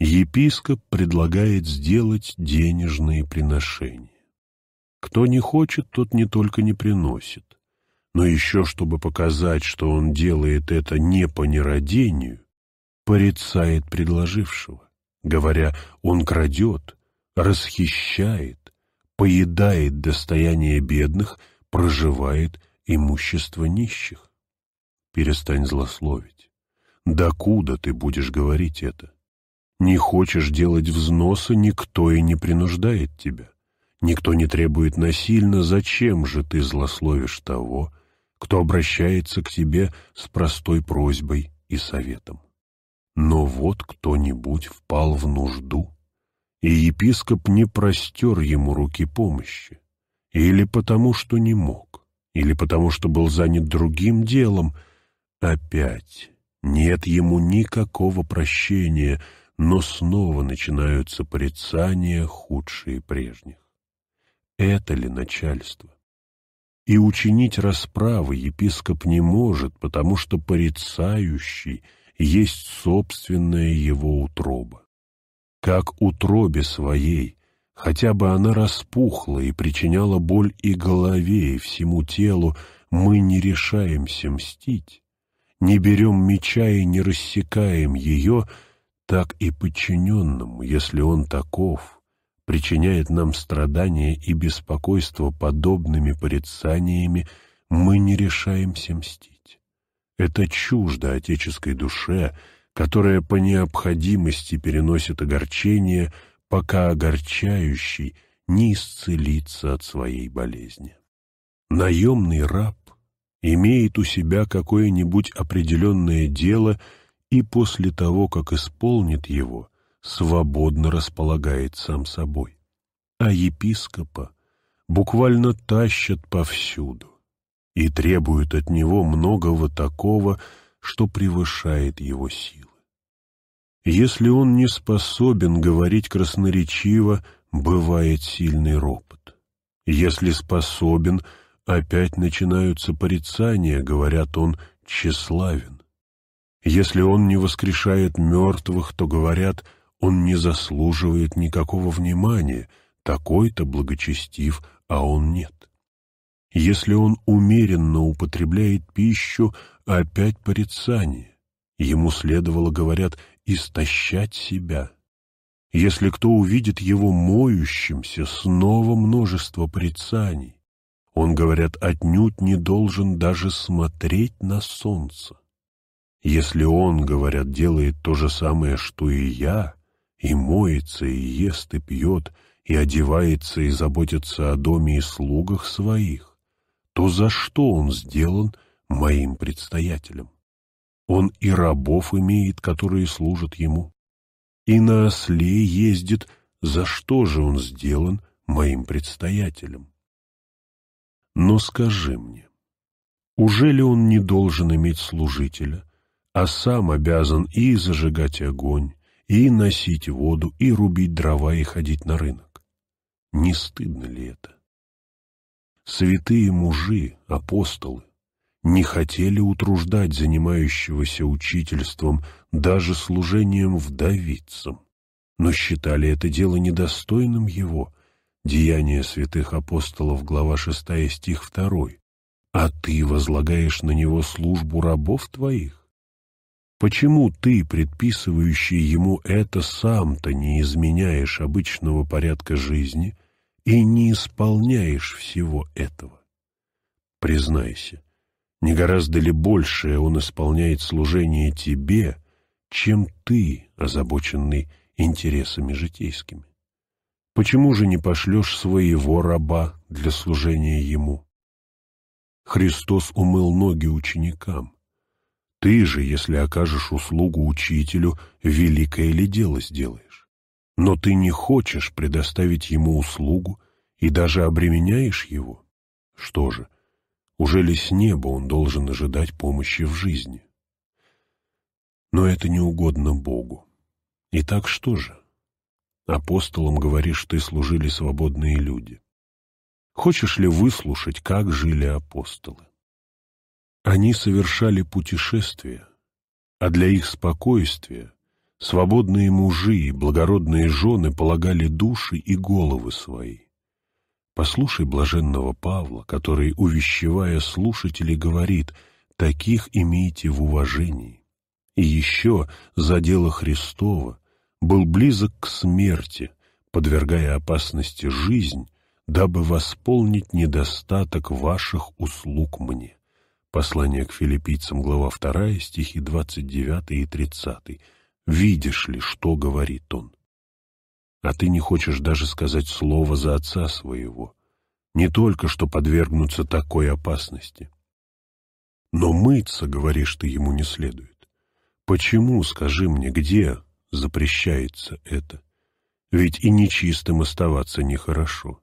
Епископ предлагает сделать денежные приношения. Кто не хочет, тот не только не приносит, но еще, чтобы показать, что он делает это не по нерадению, порицает предложившего, говоря, он крадет, расхищает, поедает достояние бедных, проживает имущество нищих. Перестань злословить. Докуда ты будешь говорить это? Не хочешь делать взносы, никто и не принуждает тебя. Никто не требует насильно, зачем же ты злословишь того, кто обращается к тебе с простой просьбой и советом. Но вот кто-нибудь впал в нужду, и епископ не простер ему руки помощи, или потому, что не мог, или потому, что был занят другим делом. Опять нет ему никакого прощения — но снова начинаются порицания, худшие прежних. Это ли начальство? И учинить расправы епископ не может, потому что порицающий есть собственная его утроба. Как утробе своей, хотя бы она распухла и причиняла боль и голове, и всему телу, мы не решаемся мстить, не берем меча и не рассекаем ее, так и подчиненному, если он таков, причиняет нам страдания и беспокойство подобными порицаниями, мы не решаемся мстить. Это чуждо отеческой душе, которая по необходимости переносит огорчение, пока огорчающий не исцелится от своей болезни. Наемный раб имеет у себя какое-нибудь определенное дело — и после того, как исполнит его, свободно располагает сам собой. А епископа буквально тащат повсюду и требуют от него многого такого, что превышает его силы. Если он не способен говорить красноречиво, бывает сильный ропот. Если способен, опять начинаются порицания, говорят он, тщеславен. Если он не воскрешает мертвых, то, говорят, он не заслуживает никакого внимания, такой-то благочестив, а он нет. Если он умеренно употребляет пищу, опять порицание. Ему следовало, говорят, истощать себя. Если кто увидит его моющимся, снова множество порицаний. Он, говорят, отнюдь не должен даже смотреть на солнце. Если он, говорят, делает то же самое, что и я, и моется, и ест, и пьет, и одевается, и заботится о доме и слугах своих, то за что он сделан моим предстоятелем? Он и рабов имеет, которые служат ему, и на осле ездит, за что же он сделан моим предстоятелем? Но скажи мне, уже ли он не должен иметь служителя, а сам обязан и зажигать огонь, и носить воду, и рубить дрова, и ходить на рынок. Не стыдно ли это? Святые мужи, апостолы, не хотели утруждать занимающегося учительством, даже служением вдовицам, но считали это дело недостойным его, Деяния святых апостолов, глава 6, стих 2, «А ты возлагаешь на него службу рабов твоих?» Почему ты, предписывающий ему это, сам-то не изменяешь обычного порядка жизни и не исполняешь всего этого? Признайся, не гораздо ли большее он исполняет служение тебе, чем ты, озабоченный интересами житейскими? Почему же не пошлешь своего раба для служения ему? Христос умыл ноги ученикам. Ты же, если окажешь услугу учителю, великое ли дело сделаешь? Но ты не хочешь предоставить ему услугу и даже обременяешь его? Что же, уже ли с неба он должен ожидать помощи в жизни? Но это не угодно Богу. Итак, что же? Апостолам говоришь, ты служили свободные люди. Хочешь ли выслушать, как жили апостолы? Они совершали путешествия, а для их спокойствия свободные мужи и благородные жены полагали души и головы свои. Послушай блаженного Павла, который, увещевая слушателей, говорит «таких имейте в уважении». И еще за дело Христова был близок к смерти, подвергая опасности жизнь, дабы восполнить недостаток ваших услуг мне. Послание к филиппийцам, глава 2, стихи 29 и 30. «Видишь ли, что говорит он? А ты не хочешь даже сказать слово за отца своего, не только что подвергнуться такой опасности. Но мыться, говоришь ты, ему не следует. Почему, скажи мне, где запрещается это? Ведь и нечистым оставаться нехорошо».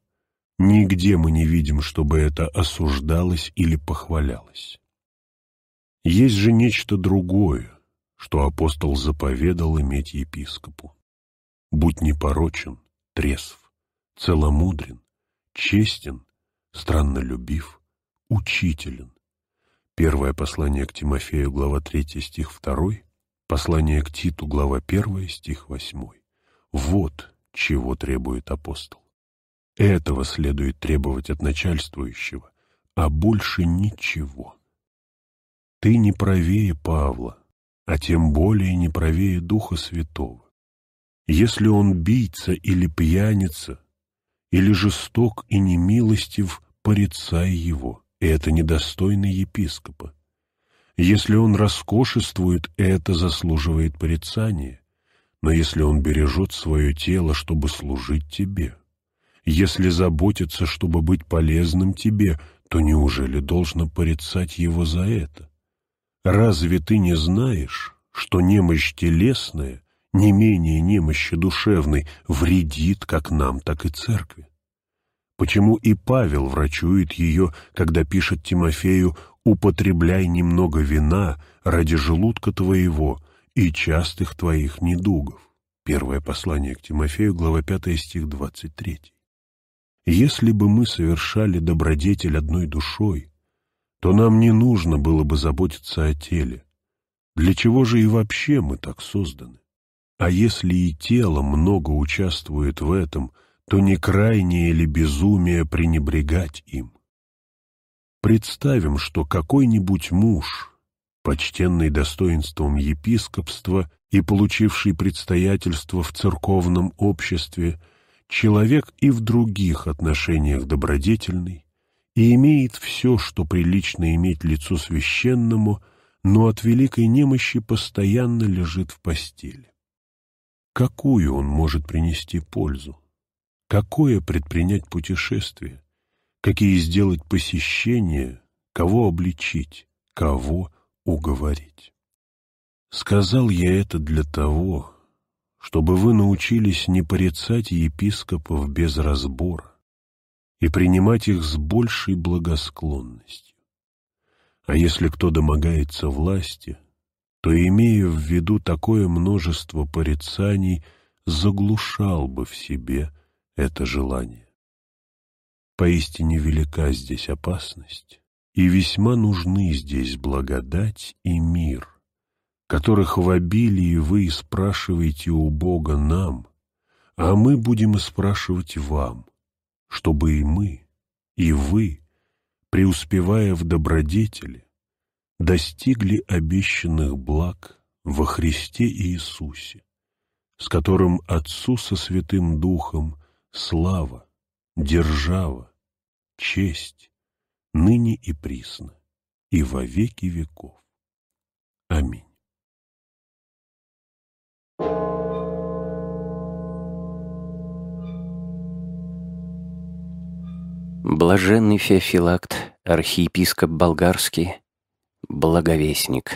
Нигде мы не видим, чтобы это осуждалось или похвалялось. Есть же нечто другое, что апостол заповедал иметь епископу. Будь непорочен, трезв, целомудрен, честен, странно любив, учителен. Первое послание к Тимофею, глава 3, стих 2, послание к Титу, глава 1, стих 8. Вот чего требует апостол. Этого следует требовать от начальствующего, а больше ничего. Ты не правее Павла, а тем более не правее Духа Святого. Если он бийца или пьяница, или жесток и немилостив, порицай его, и это недостойно епископа. Если он роскошествует, это заслуживает порицания, но если он бережет свое тело, чтобы служить тебе, если заботится, чтобы быть полезным тебе, то неужели должно порицать его за это? Разве ты не знаешь, что немощь телесная, не менее немощи душевной, вредит как нам, так и церкви? Почему и Павел врачует ее, когда пишет Тимофею «Употребляй немного вина ради желудка твоего и частых твоих недугов». Первое послание к Тимофею, глава 5, стих 23. «Если бы мы совершали добродетель одной душой, то нам не нужно было бы заботиться о теле. Для чего же и вообще мы так созданы? А если и тело много участвует в этом, то не крайнее ли безумие пренебрегать им? Представим, что какой-нибудь муж, почтенный достоинством епископства и получивший предстоятельство в церковном обществе, человек и в других отношениях добродетельный, и имеет все, что прилично иметь лицо священному, но от великой немощи постоянно лежит в постели. Какую он может принести пользу? Какое предпринять путешествие? Какие сделать посещения? Кого обличить? Кого уговорить? Сказал я это для того, чтобы вы научились не порицать епископов без разбора, и принимать их с большей благосклонностью. А если кто домогается власти, то, имея в виду такое множество порицаний, заглушал бы в себе это желание. Поистине велика здесь опасность, и весьма нужны здесь благодать и мир, которых в обилии вы спрашиваете у Бога нам, а мы будем спрашивать вам, чтобы и мы, и вы, преуспевая в добродетели, достигли обещанных благ во Христе Иисусе, с которым Отцу со Святым Духом слава, держава, честь, ныне и присно, и во веки веков. Аминь. Блаженный Феофилакт, архиепископ болгарский, благовестник.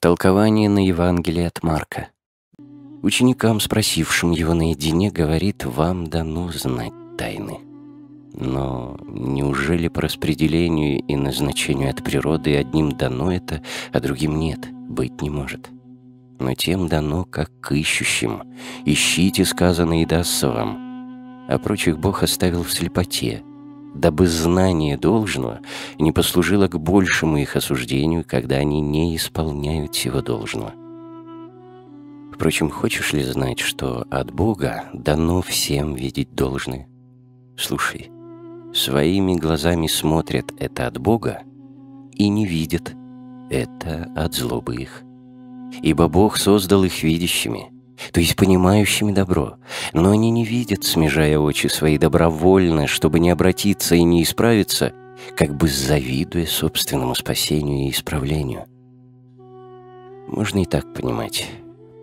Толкование на Евангелие от Марка. Ученикам, спросившим его наедине, говорит, вам дано знать тайны. Но неужели по распределению и назначению от природы одним дано это, а другим нет, быть не может? Но тем дано, как ищущим. «Ищите, сказано, и дастся вам», а прочих Бог оставил в слепоте, дабы знание должного не послужило к большему их осуждению, когда они не исполняют всего должного. Впрочем, хочешь ли знать, что от Бога дано всем видеть должное? Слушай, своими глазами смотрят это от Бога и не видят это от злобы их. Ибо Бог создал их видящими – то есть понимающими добро, но они не видят, смежая очи свои добровольно, чтобы не обратиться и не исправиться, как бы завидуя собственному спасению и исправлению. Можно и так понимать.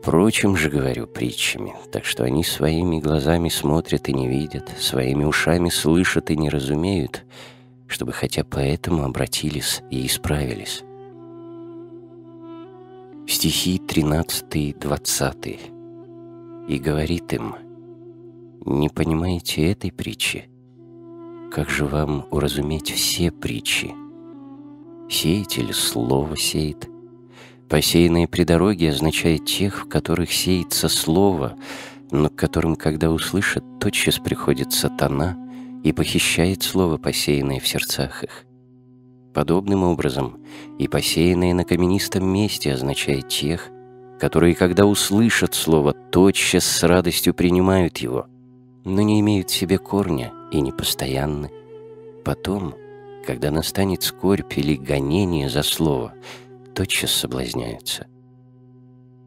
Впрочем же говорю притчами, так что они своими глазами смотрят и не видят, своими ушами слышат и не разумеют, чтобы хотя поэтому обратились и исправились. Стихи 13-20 и говорит им, «Не понимаете этой притчи? Как же вам уразуметь все притчи? Сеятель слово сеет. Посеянные при дороге означает тех, в которых сеется слово, но к которым, когда услышат, тотчас приходит сатана и похищает слово, посеянное в сердцах их. Подобным образом и посеянное на каменистом месте означает тех, которые, когда услышат слово, тотчас с радостью принимают его, но не имеют в себе корня и непостоянны. Потом, когда настанет скорбь или гонение за слово, тотчас соблазняются.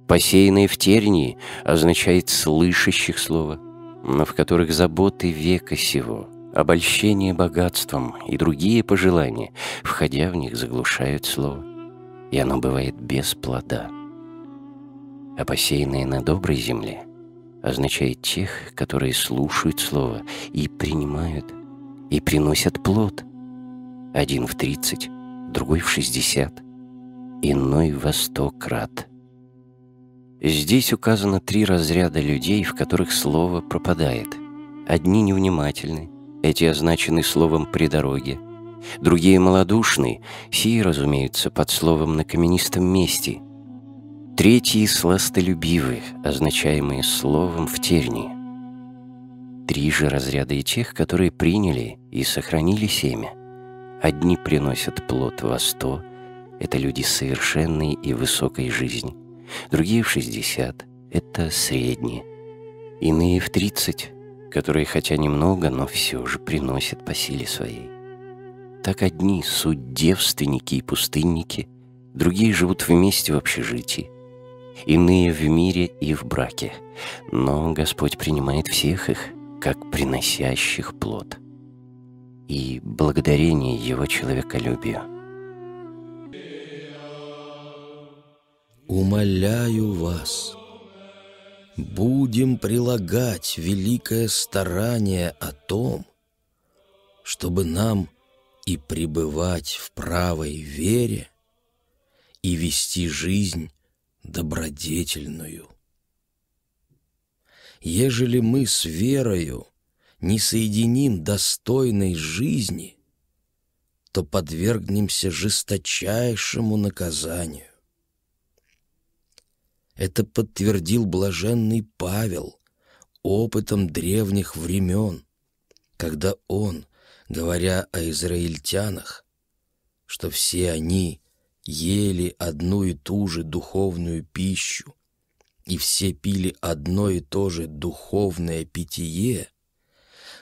Посеянное в тернии означает слышащих слова, но в которых заботы века сего, обольщение богатством и другие пожелания, входя в них, заглушают слово, и оно бывает без плода а посеянное на доброй земле означает тех, которые слушают Слово и принимают, и приносят плод. Один в тридцать, другой в шестьдесят, иной во сто крат. Здесь указано три разряда людей, в которых Слово пропадает. Одни невнимательны, эти означены словом «при дороге», другие малодушны, сии, разумеется, под словом «на каменистом месте», Третьи — сластолюбивы, означаемые словом в тернии. Три же разряда и тех, которые приняли и сохранили семя. Одни приносят плод во сто — это люди совершенной и высокой жизни. Другие в шестьдесят — это средние. Иные в тридцать, которые хотя немного, но все же приносят по силе своей. Так одни — суть девственники и пустынники, другие живут вместе в общежитии, иные в мире и в браке. Но Господь принимает всех их, как приносящих плод. И благодарение Его человеколюбию. Умоляю вас, будем прилагать великое старание о том, чтобы нам и пребывать в правой вере, и вести жизнь добродетельную. Ежели мы с верою не соединим достойной жизни, то подвергнемся жесточайшему наказанию. Это подтвердил блаженный Павел опытом древних времен, когда он, говоря о израильтянах, что все они ели одну и ту же духовную пищу, и все пили одно и то же духовное питье,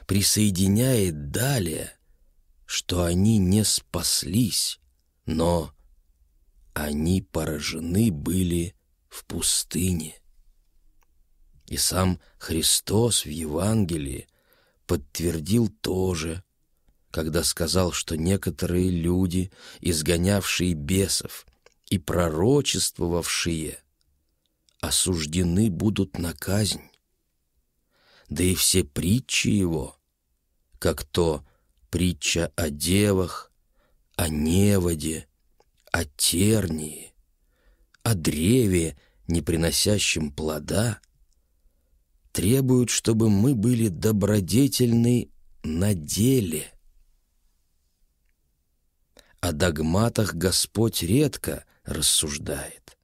присоединяет далее, что они не спаслись, но они поражены были в пустыне. И сам Христос в Евангелии подтвердил то же, когда сказал, что некоторые люди, изгонявшие бесов и пророчествовавшие, осуждены будут на казнь. Да и все притчи его, как то притча о девах, о неводе, о тернии, о древе, не приносящем плода, требуют, чтобы мы были добродетельны на деле — о догматах Господь редко рассуждает,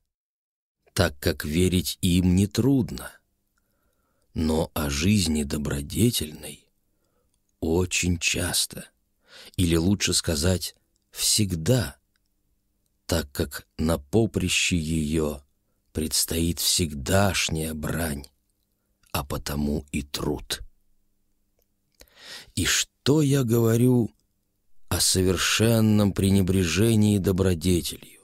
так как верить им нетрудно. Но о жизни добродетельной очень часто, или лучше сказать, всегда, так как на поприще ее предстоит всегдашняя брань, а потому и труд. И что я говорю о совершенном пренебрежении добродетелью.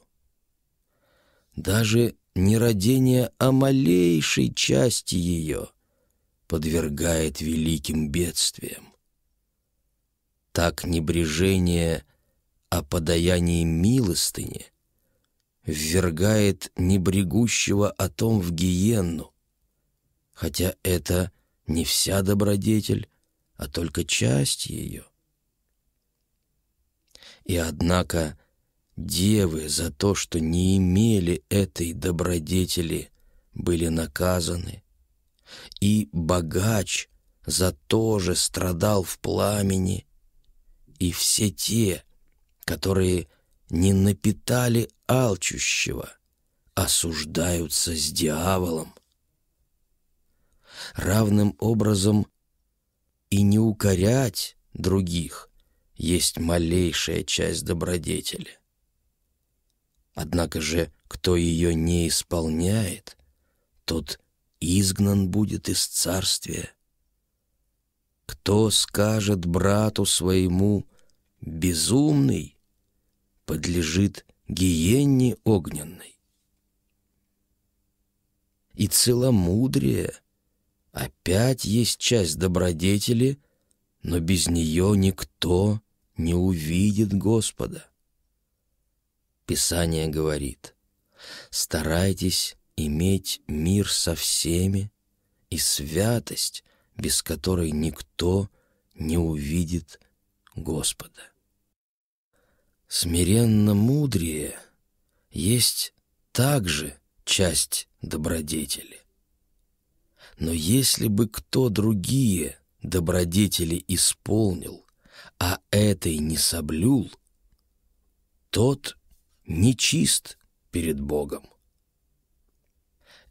Даже нерадение о малейшей части ее подвергает великим бедствиям. Так небрежение о подаянии милостыни ввергает небрегущего о том в гиенну, хотя это не вся добродетель, а только часть ее — и однако девы за то, что не имели этой добродетели, были наказаны. И богач за то же страдал в пламени. И все те, которые не напитали алчущего, осуждаются с дьяволом. Равным образом и не укорять других есть малейшая часть добродетели. Однако же, кто ее не исполняет, тот изгнан будет из царствия. Кто скажет брату своему «безумный», подлежит гиенне огненной. И целомудрие опять есть часть добродетели, но без нее никто не увидит Господа. Писание говорит, старайтесь иметь мир со всеми и святость, без которой никто не увидит Господа. Смиренно мудрее есть также часть добродетели. Но если бы кто другие добродетели исполнил, а этой не соблюл, тот нечист перед Богом.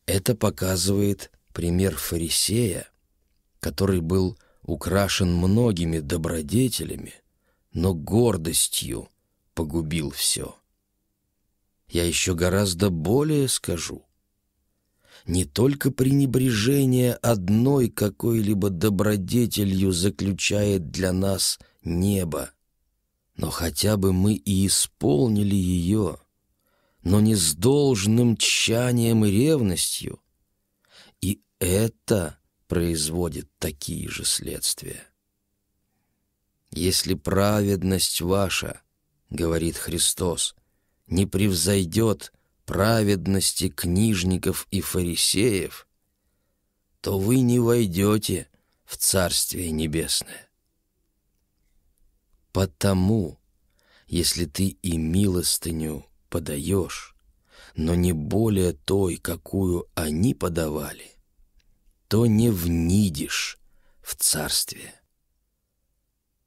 Это показывает пример фарисея, который был украшен многими добродетелями, но гордостью погубил все. Я еще гораздо более скажу. Не только пренебрежение одной какой-либо добродетелью заключает для нас – небо. Но хотя бы мы и исполнили ее, но не с должным тщанием и ревностью. И это производит такие же следствия. «Если праведность ваша, — говорит Христос, — не превзойдет праведности книжников и фарисеев, то вы не войдете в Царствие Небесное». Потому, если ты и милостыню подаешь, но не более той, какую они подавали, то не внидишь в царстве.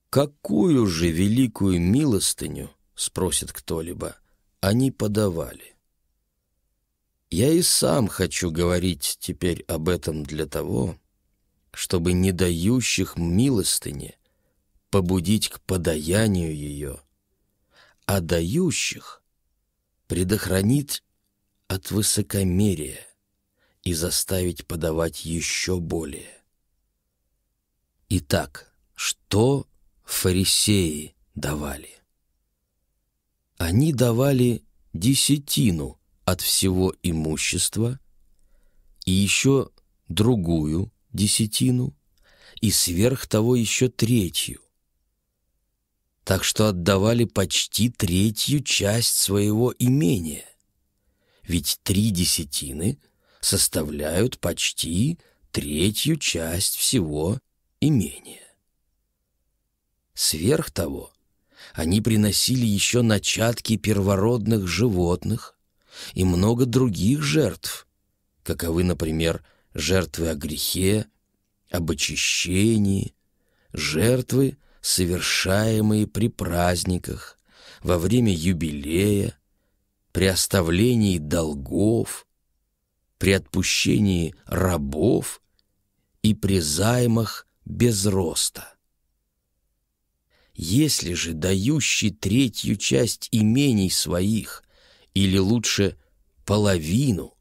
«Какую же великую милостыню, — спросит кто-либо, — они подавали?» Я и сам хочу говорить теперь об этом для того, чтобы не дающих милостыни побудить к подаянию ее, а дающих предохранить от высокомерия и заставить подавать еще более. Итак, что фарисеи давали? Они давали десятину от всего имущества и еще другую десятину, и сверх того еще третью так что отдавали почти третью часть своего имения. Ведь три десятины составляют почти третью часть всего имения. Сверх того, они приносили еще начатки первородных животных и много других жертв, каковы, например, жертвы о грехе, об очищении, жертвы совершаемые при праздниках, во время юбилея, при оставлении долгов, при отпущении рабов и при займах без роста. Если же дающий третью часть имений своих, или лучше половину,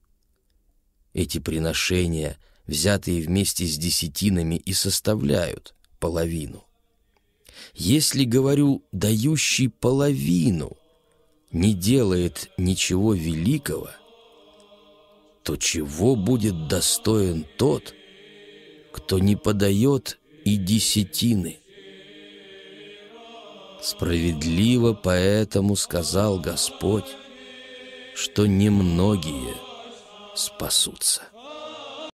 эти приношения, взятые вместе с десятинами, и составляют половину, если, говорю, дающий половину не делает ничего великого, то чего будет достоин тот, кто не подает и десятины? Справедливо поэтому сказал Господь, что немногие спасутся.